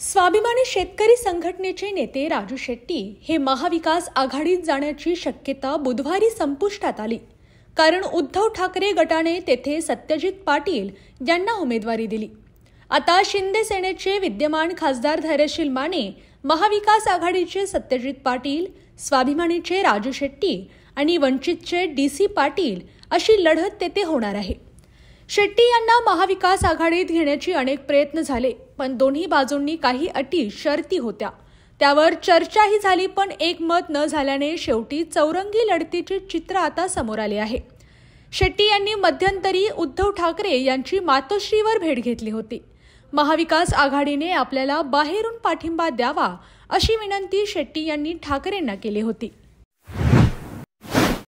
स्वाभिमानी शेतकरी संघटनेचे नेते राजू शेट्टी हे महाविकास आघाडीत जाण्याची शक्यता बुधवारी संपुष्टात आली कारण उद्धव ठाकरे गटाने तेथे सत्यजित पाटील यांना उमेदवारी दिली आता शिंदे सेनेचे विद्यमान खासदार धैर्यशील माने महाविकास आघाडीचे सत्यजित पाटील स्वाभिमानीचे राजू शेट्टी आणि वंचितचे डी सी पाटील अशी लढत तेथे होणार आहे शेट्टी यांना महाविकास आघाडीत घेण्याची अनेक प्रयत्न झाले पण दोन्ही बाजूंनी काही अटी शर्ती होत्या त्यावर चर्चाही झाली पण एकमत न झाल्याने शेवटी चौरंगी लढतीचे चित्र आता समोर आले आहे शेट्टी यांनी मध्यंतरी उद्धव ठाकरे यांची मातोश्रीवर भेट घेतली होती महाविकास आघाडीने आपल्याला बाहेरून पाठिंबा द्यावा अशी विनंती शेट्टी यांनी ठाकरेंना केली होती